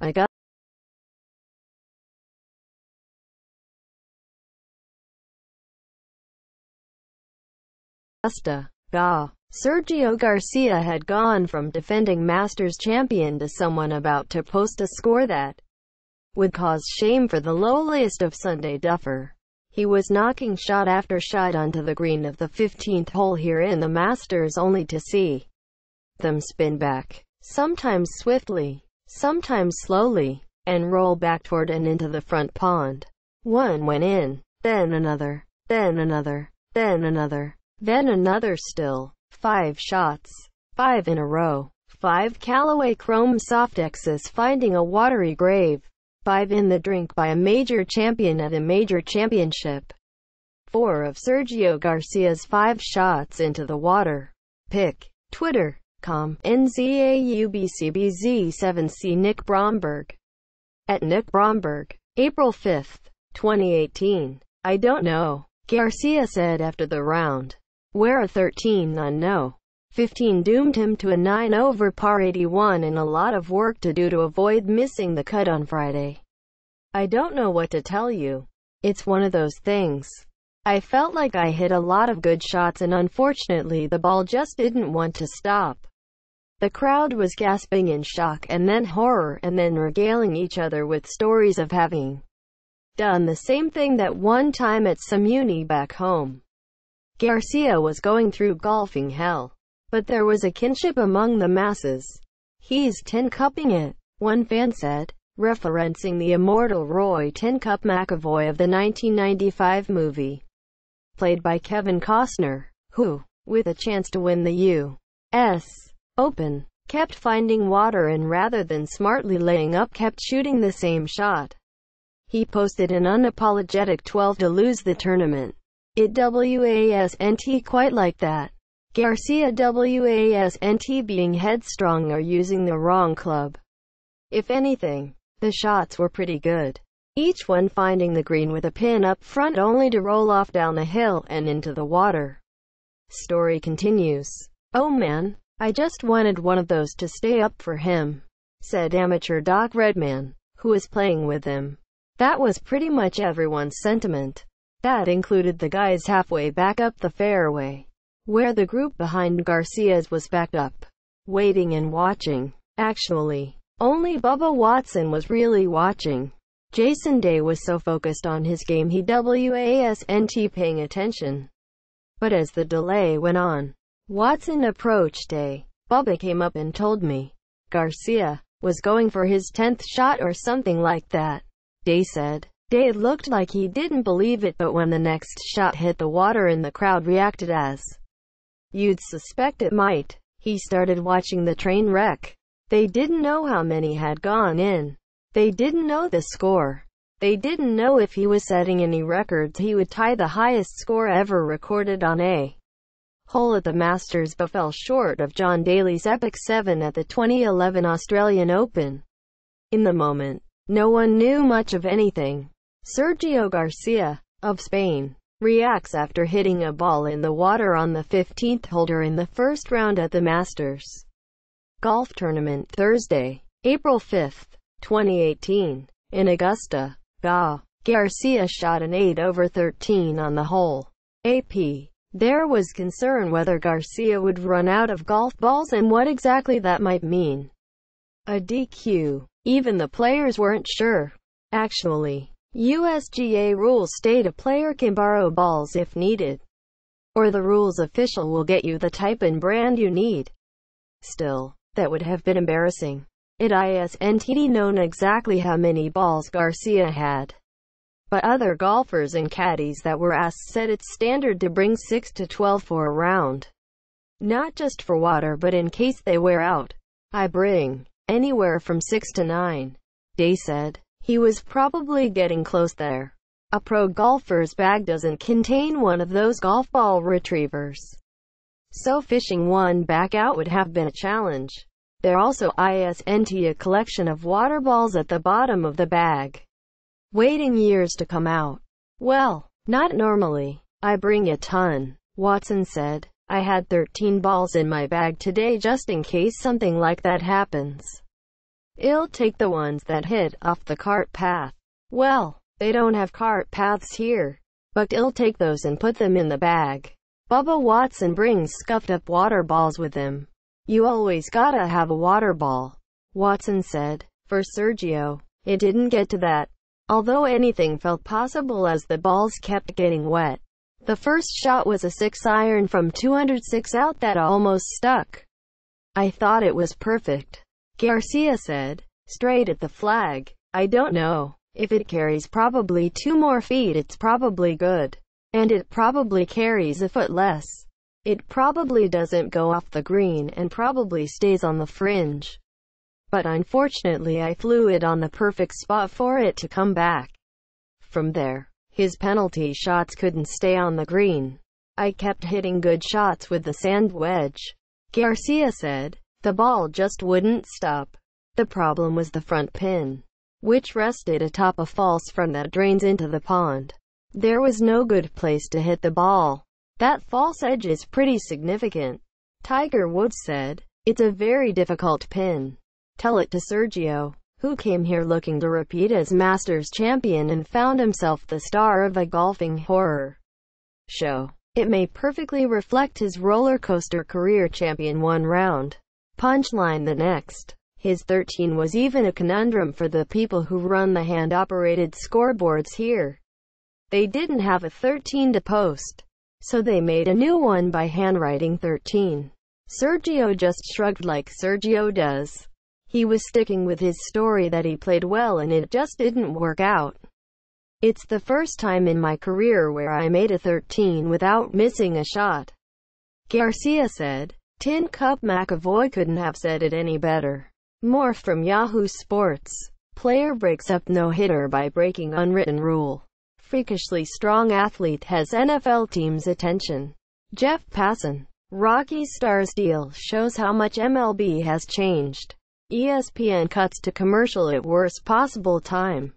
I got Costa. Ga. Sergio Garcia had gone from defending Masters champion to someone about to post a score that would cause shame for the lowliest of Sunday Duffer. He was knocking shot after shot onto the green of the 15th hole here in the Masters only to see them spin back, sometimes swiftly, sometimes slowly, and roll back toward and into the front pond. One went in, then another, then another, then another, then another still. Five shots, five in a row. 5 Callaway Chrome Soft Xs finding a watery grave. 5 in the drink by a major champion at a major championship. 4 of Sergio Garcia's 5 shots into the water. Pick. Twitter. Com. NZAUBCBZ7C Nick Bromberg. At Nick Bromberg. April 5, 2018. I don't know. Garcia said after the round. Where are a 13 on no. 15 doomed him to a 9 over par 81 and a lot of work to do to avoid missing the cut on Friday. I don't know what to tell you. It's one of those things. I felt like I hit a lot of good shots and unfortunately the ball just didn't want to stop. The crowd was gasping in shock and then horror and then regaling each other with stories of having done the same thing that one time at Samuni back home. Garcia was going through golfing hell. But there was a kinship among the masses. He's tin cupping it, one fan said, referencing the immortal Roy Tin Cup McAvoy of the 1995 movie, played by Kevin Costner, who, with a chance to win the U.S. Open, kept finding water and rather than smartly laying up kept shooting the same shot. He posted an unapologetic 12 to lose the tournament. It wasn't quite like that. Garcia WASNT being headstrong or using the wrong club. If anything, the shots were pretty good. Each one finding the green with a pin up front only to roll off down the hill and into the water. Story continues. Oh man, I just wanted one of those to stay up for him, said amateur Doc Redman, who was playing with him. That was pretty much everyone's sentiment. That included the guys halfway back up the fairway where the group behind Garcia's was backed up, waiting and watching. Actually, only Bubba Watson was really watching. Jason Day was so focused on his game he wasn't paying attention. But as the delay went on, Watson approached Day. Bubba came up and told me. Garcia was going for his 10th shot or something like that. Day said. Day looked like he didn't believe it but when the next shot hit the water and the crowd reacted as You'd suspect it might. He started watching the train wreck. They didn't know how many had gone in. They didn't know the score. They didn't know if he was setting any records he would tie the highest score ever recorded on a hole at the Masters but fell short of John Daly's epic 7 at the 2011 Australian Open. In the moment, no one knew much of anything. Sergio Garcia, of Spain, reacts after hitting a ball in the water on the 15th holder in the first round at the Masters Golf Tournament Thursday, April 5, 2018, in Augusta. Ga. Garcia shot an 8 over 13 on the hole. AP. There was concern whether Garcia would run out of golf balls and what exactly that might mean. A DQ. Even the players weren't sure. Actually, USGA rules state a player can borrow balls if needed, or the rules official will get you the type and brand you need. Still, that would have been embarrassing. It is NTD known exactly how many balls Garcia had. But other golfers and caddies that were asked said it's standard to bring 6 to 12 for a round. Not just for water but in case they wear out. I bring anywhere from 6 to 9, Day said. He was probably getting close there. A pro golfer's bag doesn't contain one of those golf ball retrievers. So fishing one back out would have been a challenge. There also isn't a collection of water balls at the bottom of the bag, waiting years to come out. Well, not normally. I bring a ton, Watson said. I had 13 balls in my bag today just in case something like that happens. I'll take the ones that hit off the cart path. Well, they don't have cart paths here. But I'll take those and put them in the bag. Bubba Watson brings scuffed up water balls with him. You always gotta have a water ball, Watson said. For Sergio, it didn't get to that. Although anything felt possible as the balls kept getting wet. The first shot was a six iron from 206 out that almost stuck. I thought it was perfect. Garcia said, straight at the flag. I don't know. If it carries probably two more feet it's probably good. And it probably carries a foot less. It probably doesn't go off the green and probably stays on the fringe. But unfortunately I flew it on the perfect spot for it to come back. From there, his penalty shots couldn't stay on the green. I kept hitting good shots with the sand wedge. Garcia said, the ball just wouldn't stop. The problem was the front pin, which rested atop a false front that drains into the pond. There was no good place to hit the ball. That false edge is pretty significant. Tiger Woods said, It's a very difficult pin. Tell it to Sergio, who came here looking to repeat as Masters champion and found himself the star of a golfing horror show. It may perfectly reflect his roller coaster career champion one round punchline the next. His 13 was even a conundrum for the people who run the hand-operated scoreboards here. They didn't have a 13 to post, so they made a new one by handwriting 13. Sergio just shrugged like Sergio does. He was sticking with his story that he played well and it just didn't work out. It's the first time in my career where I made a 13 without missing a shot. Garcia said. Tin Cup McAvoy couldn't have said it any better. More from Yahoo Sports. Player breaks up no-hitter by breaking unwritten rule. Freakishly strong athlete has NFL team's attention. Jeff Passan. Rocky Stars deal shows how much MLB has changed. ESPN cuts to commercial at worst possible time.